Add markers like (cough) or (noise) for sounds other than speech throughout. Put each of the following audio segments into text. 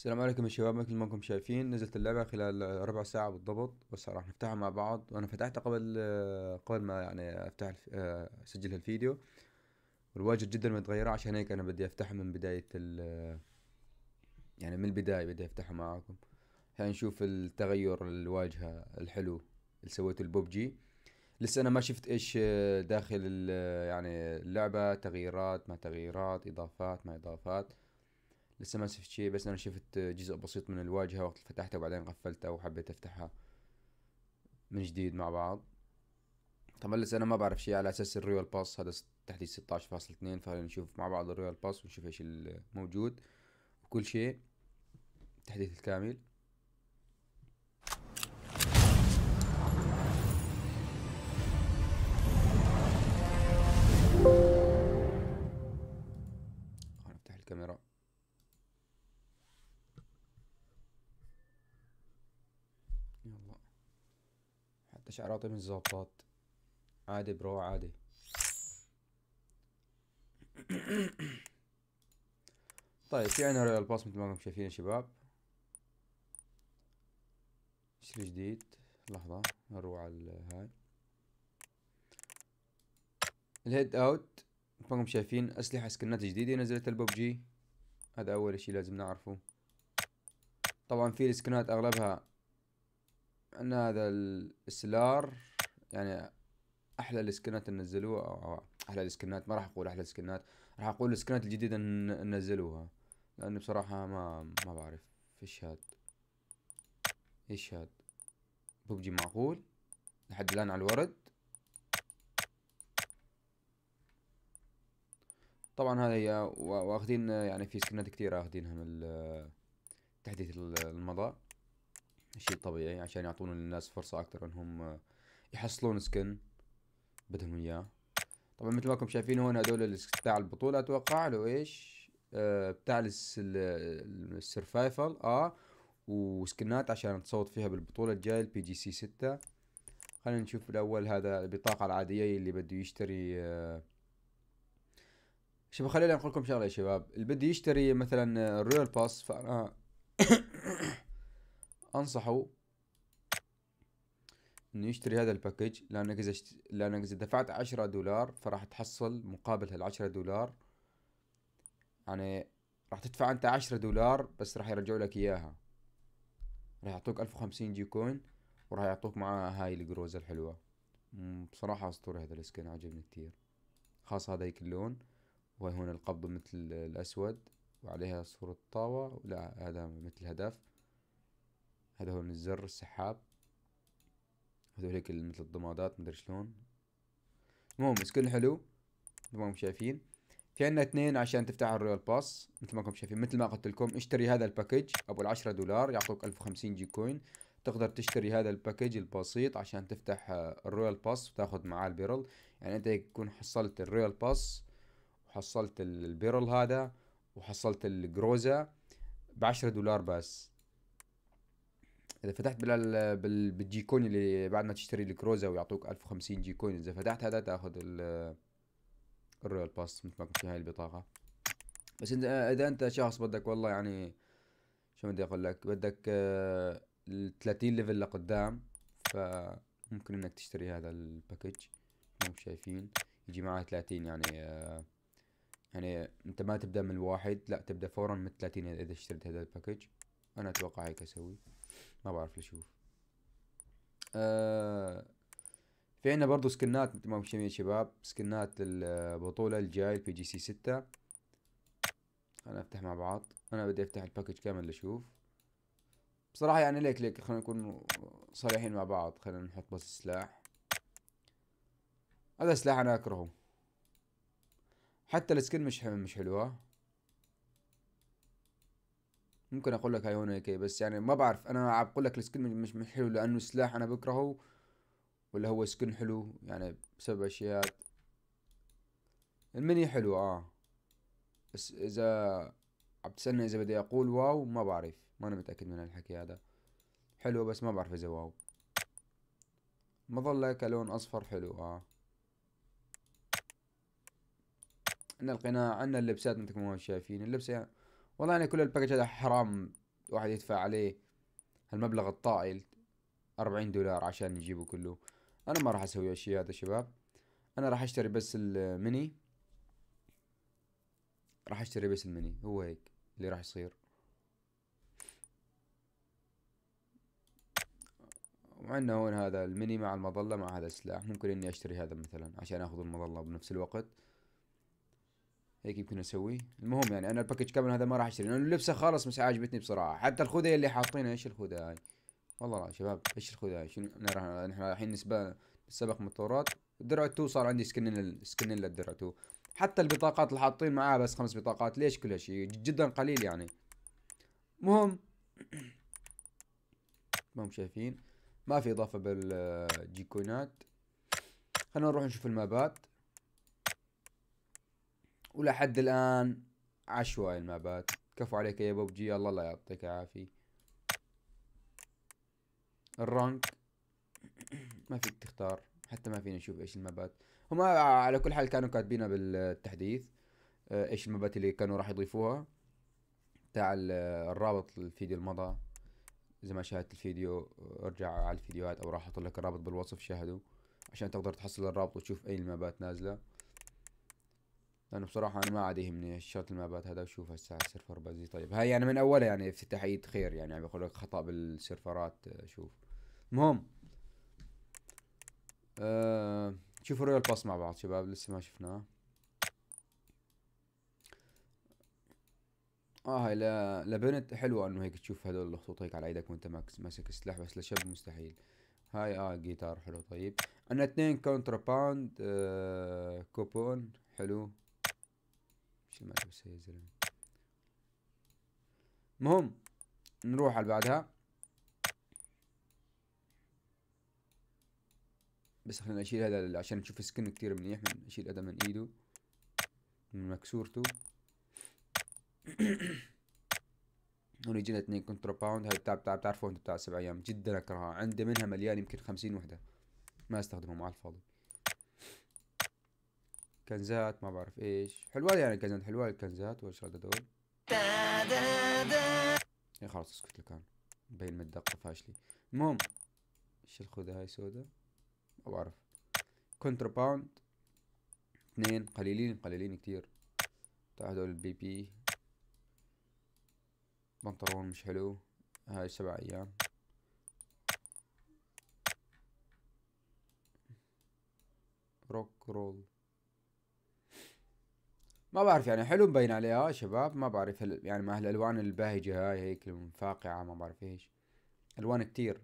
السلام عليكم يا شباب مثل ما انكم شايفين نزلت اللعبة خلال ربع ساعة بالضبط بس راح نفتحها مع بعض وانا فتحتها قبل قبل ما يعني افتح اسجل الفيديو والواجهة جدا متغيرة عشان هيك انا بدي افتحها من بداية ال يعني من البداية بدي افتحها معاكم هنشوف التغير الواجهة الحلو اللي سويته البوبجي لسه انا ما شفت ايش داخل يعني اللعبة تغييرات ما تغييرات اضافات ما اضافات لسه ما شفت شيء بس انا شفت جزء بسيط من الواجهه وقت فتحتها وبعدين قفلتها وحبيت افتحها من جديد مع بعض طبعا لسه انا ما بعرف شيء على اساس الريال باس هذا تحديث 16.2 فنشوف مع بعض الريال باس ونشوف ايش الموجود وكل شيء التحديث الكامل ليش من الزباط عادي برو عادي (coughs) طيب في عنا رويال باس مثل ما انتم شايفين يا شباب شيء جديد لحظة نروح على هاي الهيد اوت مثل ما انتم شايفين اسلحة سكنات جديدة نزلت جي هذا اول شي لازم نعرفه طبعا في السكنات اغلبها عندنا هذا السلار يعني احلى السكنات ننزلوها او احلى السكنات ما راح اقول احلى السكنات راح اقول السكنات الجديده ننزلوها لان بصراحه ما ما بعرف ايش هاد ايش هاد ببجي معقول لحد الان على الورد طبعا هذا هي واخذين يعني في سكنات كثيره اخذينها من تحديث المضاء شيء طبيعي عشان يعطون الناس فرصة أكثر أنهم يحصلون سكن بدهم إياه طبعا مثل ما راكم شايفين هون هذول بتاع البطولة أتوقع لو إيش آه بتاع السرفايفل آه وسكنات عشان تصوت فيها بالبطولة الجاية البي جي سي ستة خلينا نشوف الأول هذا البطاقة العادية اللي بده يشتري آه شوف خليني أقول لكم شغلة يا شباب اللي بده يشتري مثلا الريال باس فأنا انصحه انه يشتري هذا الباكج لانك اذا شت... لانك اذا دفعت عشرة دولار فراح تحصل مقابل هالعشرة دولار يعني راح تدفع انت عشرة دولار بس راح يرجعوا لك اياها راح يعطوك الف وخمسين جي كوين وراح يعطوك معاها هاي الجروزة الحلوة بصراحة اسطوري هذا السكن عجبني كتير خاص هذاك اللون وهي هون القبضة مثل الاسود وعليها صورة طاوة لا هذا مثل هدف هذا من الزر السحاب هذوليك مثل الضمادات مدري شلون المهم سكن حلو مثل ما انتم شايفين في عندنا اثنين عشان تفتح الريال باس مثل ما انتم شايفين مثل ما قلت لكم اشتري هذا الباكج ابو العشرة دولار يعطوك 1050 جي كوين تقدر تشتري هذا الباكج البسيط عشان تفتح آه، الرويال باس وتاخذ معاه البيرل يعني انت يكون حصلت الرويال باس وحصلت البيرل هذا وحصلت الجروزا بعشرة دولار بس اذا فتحت بال بالجي كوين اللي بعد ما تشتري الكروزا ويعطوك 1050 جي كوين اذا فتحت هذا تاخذ ال الرويال باس مثل ما قلت في هاي البطاقه بس انت اذا انت شخص بدك والله يعني شو بدي اقول لك بدك ال 30 ليفل لقدام فممكن انك تشتري هذا الباكج مو شايفين يجي معاه 30 يعني يعني انت ما تبدا من الواحد لا تبدا فورا من 30 اذا اشتريت هذا الباكج انا اتوقع هيك اسوي ما بعرف ليش اشوف آه، في عنا برضو سكنات مثل ما مشينا يا شباب سكنات البطولة الجاي في جي سي ستة خلينا نفتح مع بعض انا بدي افتح الباكج كامل لشوف بصراحة يعني ليك ليك خلينا نكون صريحين مع بعض خلينا نحط بس السلاح هذا سلاح انا اكرهه حتى السكن مش مش حلوة ممكن اقول لك ايون اي كي بس يعني ما بعرف انا بقول لك السكن مش مش حلو لانه سلاح انا بكرهه ولا هو سكن حلو يعني بسبب اشياء المني حلو اه بس اذا عم تسألني اذا بدي اقول واو ما بعرف ما انا متأكد من هالحكي هذا حلو بس ما بعرف اذا واو مظلة لون اصفر حلو اه عندنا القناع عندنا اللبسات مثل ما شايفين اللبسة يعني والله يعني كل الباكج هذا حرام واحد يدفع عليه هالمبلغ الطائل أربعين دولار عشان يجيبه كله انا ما راح اسوي الشيء هذا شباب انا راح اشتري بس الميني راح اشتري بس الميني هو هيك اللي راح يصير وعندنا هون هذا الميني مع المظلة مع هذا السلاح ممكن اني اشتري هذا مثلا عشان اخذ المظلة بنفس الوقت هيك يمكن اسوي المهم يعني انا الباكج كامل هذا ما راح اشتري لانه اللبسه خالص مش عاجبتني بصراحه حتى الخوذه اللي حاطينها ايش الخوذه هاي والله لا شباب ايش الخوذه هاي شنو نحن رايحين نسبه سبق مطورات الدرع 2 صار عندي سكنين سكنين للدرع 2 حتى البطاقات اللي حاطين معاها بس خمس بطاقات ليش كل شيء جدا قليل يعني مهم (clears throat) هم شايفين ما في اضافه بالجيكونات خلينا نروح نشوف المابات ولحد الآن عشوائي المابات كفو عليك يا ببجي الله لا يعطيك العافية الرانك (clears throat) ما فيك تختار حتى ما فينا نشوف ايش المابات هم على كل حال كانوا كاتبينها بالتحديث آه، ايش المابات اللي كانوا راح يضيفوها تاع آه، الرابط الفيديو المضى اذا ما شاهدت الفيديو آه، ارجع على الفيديوهات او راح احط لك الرابط بالوصف شاهدوا عشان تقدر تحصل الرابط وتشوف اي المابات نازله لانه بصراحه انا ما عاد يهمني الشوت المابات هذا وشوف هسه السيرفر بزي طيب هاي يعني من اولها يعني افتتاحيه خير يعني عم يعني يقول لك خطا بالسيرفرات شوف المهم أه شوفوا رويال باس مع بعض شباب لسه ما شفناه اه هاي لبنت حلوه انه هيك تشوف هدول الخطوط هيك على ايدك وانت ماسك سلاح بس لشاب مستحيل هاي اه جيتار حلو طيب عندنا اثنين كونترا باوند آه كوبون حلو شو الملبسة يا زلمة المهم نروح على بعدها بس خلينا نشيل هذا عشان نشوف السكن كتير منيح من نشيل هذا من ايده من مكسورته (clears throat) وريجينا اثنين كونترا باوند هاي بتاع بتاع بتعرفوا انتوا بتاع سبع ايام جدا اكرهها عندي منها مليان يمكن خمسين وحدة ما استخدمهم على الفاضي كنزات ما بعرف ايش حلوة يعني الكنزات حلوة الكنزات هذا دول يا إيه خلاص اسكت لك انا مبين من الدقة فاشلي المهم ايش الخذ هاي سودا ما بعرف باوند اثنين قليلين قليلين كتير تاع هدول البي بي بنطلون مش حلو هاي سبع ايام روك رول ما بعرف يعني حلو مبين عليها آه، شباب ما بعرف يعني مع هالالوان الباهجه هاي هيك الفاقعه ما بعرف ايش الوان كتير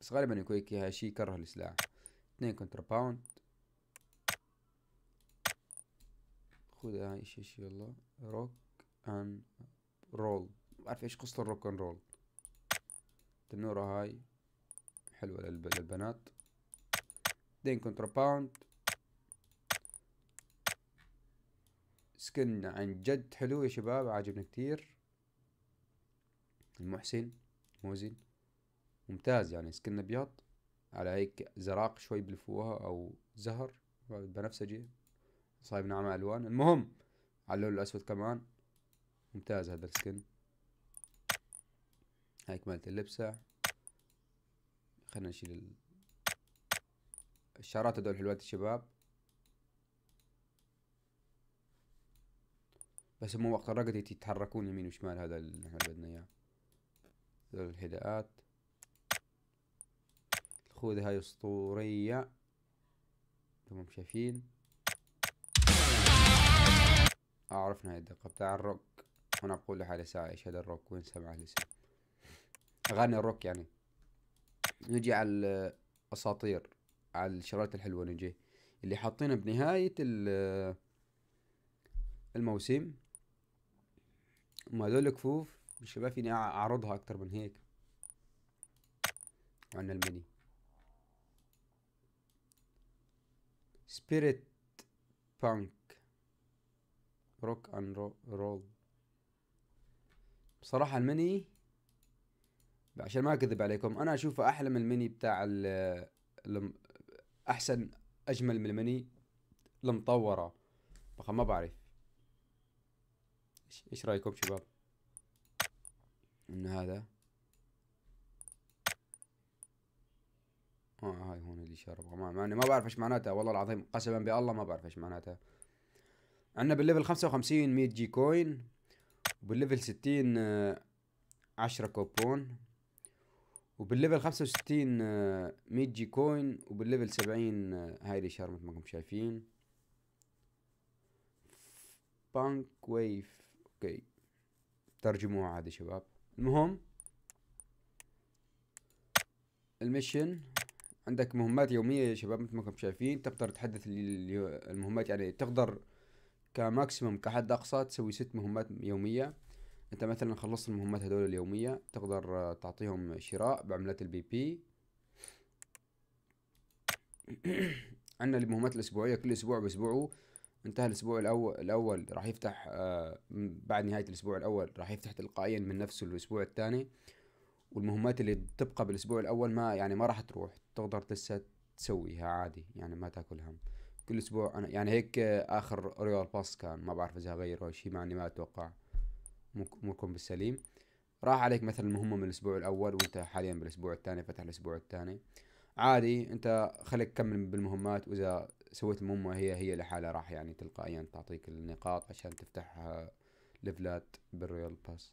بس غالبا يكون هيك شي يكره السلاح اثنين كونتر باوند خذ هاي ايش يلا روك ان رول ما بعرف ايش قصة الروك ان رول تنورة هاي حلوة للبنات اثنين كونتر باوند سكن عن جد حلو يا شباب عاجبني كتير المحسن موزن ممتاز يعني سكن ابيض على هيك زراق شوي بالفوهة او زهر بنفسجي صايب نعمة الوان المهم على اللون الاسود كمان ممتاز هذا السكن هاي كمالة اللبسة خلنا نشيل الشعرات هدول حلوات الشباب بس مو وقت الرقد يتحركون يمين وشمال هذا اللي احنا بدنا اياه الهداءات الخوذة هاي اسطورية انتم شايفين اعرفنا هاي الدقة بتاع الروك هنا أقول لحالي ساعة ايش هذا الروك وين سمعه الاسم أغاني الروك يعني نجي على الأساطير على الشغلات الحلوة نجي اللي حاطينها بنهاية الموسم ما هدول الكفوف مش شباب فيني اعرضها اكتر من هيك وعنا المني سبيريت بانك روك ان رول بصراحة المني عشان ما اكذب عليكم انا اشوفه احلى من المني بتاع ال احسن اجمل من المني المطورة بخ ما بعرف ايش رايكم شباب ان هذا اه هاي هون الاشاره ما مع ما بعرف ايش معناتها والله العظيم قسما بالله ما بعرف ايش معناتها عندنا بالليفل 55 100 جي كوين وبالليفل 60 10 آه، كوبون وبالليفل 65 100 آه، جي كوين وبالليفل 70 آه، هاي الاشاره مثل ما انكم شايفين بانك ويف اوكي ترجموها عادي شباب المهم المشن عندك مهمات يومية يا شباب مثل ما انكم شايفين تقدر تحدث المهمات يعني تقدر كماكسيمم كحد اقصى تسوي ست مهمات يومية انت مثلا خلصت المهمات هذول اليومية تقدر تعطيهم شراء بعملات البي بي (clears throat) عندنا المهمات الاسبوعية كل اسبوع باسبوعه انتهى الاسبوع الاول الاول راح يفتح آه، بعد نهايه الاسبوع الاول راح يفتح تلقائيا من نفسه الاسبوع الثاني والمهمات اللي تبقى بالاسبوع الاول ما يعني ما راح تروح تقدر لسه تسويها عادي يعني ما تاكل هم كل اسبوع انا يعني هيك آه، اخر ريال باس كان ما بعرف اذا غيره شيء مع اني ما اتوقع اموركم بالسليم راح عليك مثلا مهمه من الاسبوع الاول وانت حاليا بالاسبوع الثاني فتح الاسبوع الثاني عادي انت خليك كمل بالمهمات واذا سويت المهمة هي هي لحالها راح يعني تلقائيا تعطيك النقاط عشان تفتحها ليفلات بالريال باس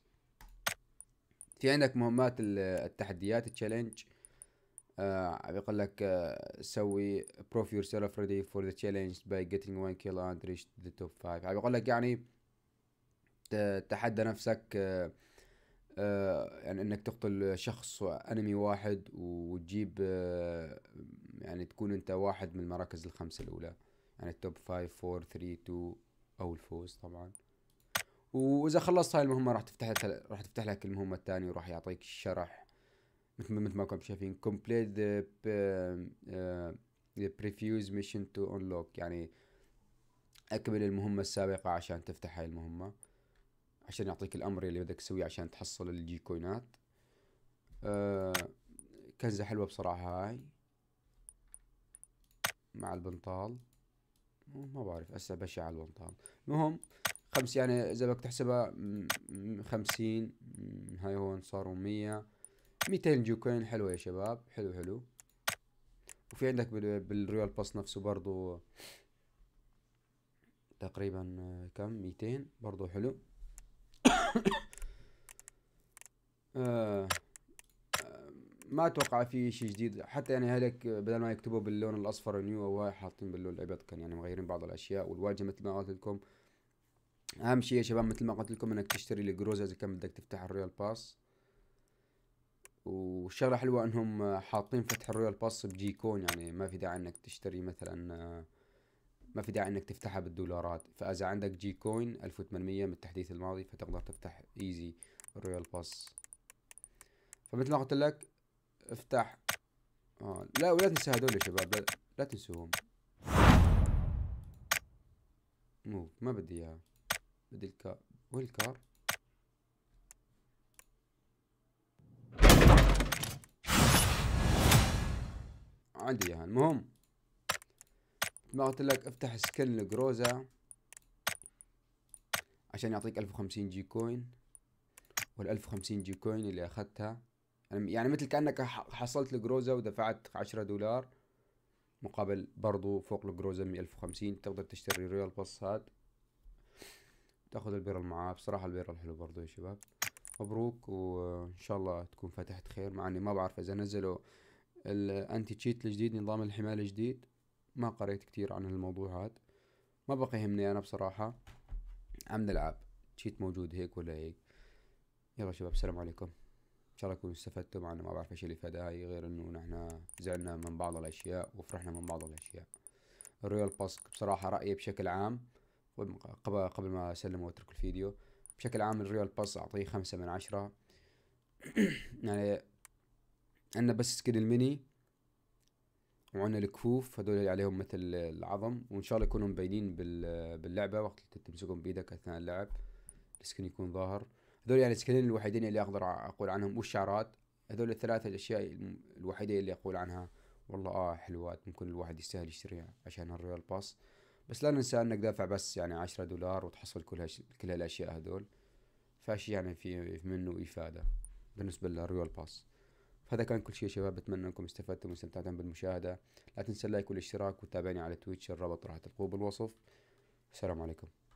في عندك مهمات التحديات التشالنج آه بيقول لك آه سوي يور سيلف ريدي فور ذا تشالنج باي getting one كيلو اند ريش ذا توب 5 بيقول لك يعني تحدى نفسك آه آه يعني انك تقتل شخص انمي واحد وتجيب آه يعني تكون انت واحد من المراكز الخمسه الاولى يعني التوب 5 4 3 2 او الفوز طبعا واذا خلصت هاي المهمه راح تفتح لك راح تفتح لك المهمه الثانيه وراح يعطيك الشرح مثل ما مثل ما كنتم شايفين complete the um, uh, the prefuse mission to unlock يعني اكمل المهمه السابقه عشان تفتح هاي المهمه عشان يعطيك الامر اللي بدك تسويه عشان تحصل الجي كوينات أه كنزه حلوه بصراحه هاي مع البنطال ما بعرف هسه بشع على البنطال المهم خمس يعني اذا بدك تحسبها خمسين هاي هون صاروا مية ميتين جوكين حلوة يا شباب حلو حلو وفي عندك بالريال باس نفسه برضو تقريبا آه، كم ميتين برضو حلو (coughs) آه ما اتوقع في شيء جديد حتى يعني هلك بدل ما يكتبوا باللون الاصفر نيو او حاطين باللون الابيض كان يعني مغيرين بعض الاشياء والواجهه مثل ما قلت لكم اهم شيء يا شباب مثل ما قلت لكم انك تشتري الجروز اذا كان بدك تفتح الريال باس والشغله حلوه انهم حاطين فتح الريال باس بجي كون يعني ما في داعي انك تشتري مثلا ما في داعي انك تفتحها بالدولارات فاذا عندك جي كوين 1800 من التحديث الماضي فتقدر تفتح ايزي الريال باس فمثل ما قلت لك افتح آه. لا ولا تنسى هذول يا شباب لا, لا تنسوهم موف ما بدي اياها بدي الكار وين الكار عندي اياها المهم ما قلت لك افتح سكن الجروزا عشان يعطيك 1050 جي كوين وال 1050 جي كوين اللي اخذتها يعني, يعني مثل كانك حصلت الجروزه ودفعت 10 دولار مقابل برضو فوق الجروزه 1050 تقدر تشتري ريال باص هاد تاخذ البيرل معاه بصراحه البيرل حلو برضو يا شباب مبروك وان شاء الله تكون فتحت خير مع اني ما بعرف اذا نزلوا الانتي تشيت الجديد نظام الحمايه الجديد ما قريت كتير عن الموضوع هاد ما بقى يهمني انا بصراحه عم نلعب تشيت موجود هيك ولا هيك يلا شباب السلام عليكم شاركوا واستفدتوا معنا ما بعرف ايش اللي فداي غير انه نحن زعلنا من بعض الاشياء وفرحنا من بعض الاشياء الريال باسك بصراحة رأيي بشكل عام قبل ما اسلم واترك الفيديو بشكل عام الريال باس اعطيه خمسة من عشرة (clears throat) يعني عندنا بس سكين الميني وعندنا الكفوف هذول اللي عليهم مثل العظم وان شاء الله يكونوا مبينين باللعبة وقت تمسكهم بايدك اثناء اللعب السكن يكون ظاهر هذول يعني السكنين الوحيدين اللي اقدر اقول عنهم والشعرات هذول الثلاثة الاشياء الوحيدة اللي اقول عنها والله اه حلوات ممكن الواحد يستاهل يشتريها عشان الريال باس بس لا ننسى انك دافع بس يعني عشرة دولار وتحصل كل هش... كل هالاشياء هذول فاشي يعني في منه افادة بالنسبة للريال باس فهذا كان كل شيء يا شباب بتمنى انكم استفدتم واستمتعتم بالمشاهدة لا تنسى اللايك والاشتراك وتابعني على تويتش الرابط راح تلقوه بالوصف السلام عليكم